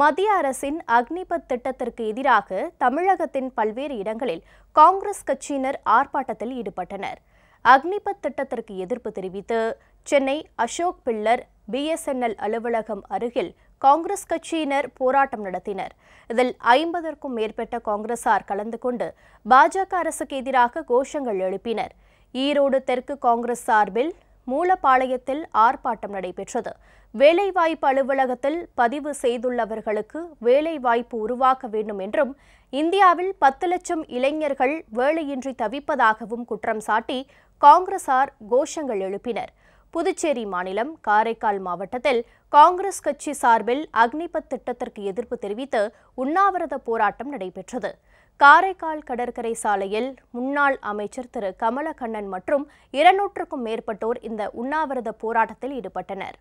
மத்திய அரசின் அக்னிபத் திட்டத்திற்கு எதிராக தமிழகத்தின் பல்வேறு இடங்களில் காங்கிரஸ் கட்சியினர் ஆர்ப்பாட்டத்தில் ஈடுபட்டனர் அக்னிபத் திட்டத்திற்கு எதிர்ப்பு தெரிவித்து சென்னை அசோக் பில்லர் பிஎஸ்என்எல் அலுவலகம் அருகில் காங்கிரஸ் கட்சியினர் போராட்டம் நடத்தினர் இதில் ஐம்பதற்கும் மேற்பட்ட காங்கிரசார் கலந்து கொண்டு பாஜக அரசுக்கு எதிராக கோஷங்கள் எழுப்பினர் ஈரோடு தெற்கு காங்கிரஸ் சார்பில் மூலப்பாளையத்தில் ஆர்ப்பாட்டம் நடைபெற்றது வேலைவாய்ப்பு அலுவலகத்தில் பதிவு செய்துள்ளவர்களுக்கு வேலைவாய்ப்பு உருவாக்க வேண்டும் என்றும் இந்தியாவில் பத்து லட்சம் இளைஞர்கள் வேலையின்றி தவிப்பதாகவும் குற்றம் சாட்டி காங்கிரசார் கோஷங்கள் எழுப்பினர் புதுச்சேரி மாநிலம் காரைக்கால் மாவட்டத்தில் காங்கிரஸ் கட்சி சார்பில் அக்னிபத் திட்டத்திற்கு எதிர்ப்பு தெரிவித்து உண்ணாவிரத போராட்டம் நடைபெற்றது காரைக்கால் கடற்கரை சாலையில் முன்னாள் அமைச்சர் திரு கமலக்கண்ணன் மற்றும் இருநூற்றுக்கும் மேற்பட்டோர் இந்த உண்ணாவிரத போராட்டத்தில் ஈடுபட்டனர்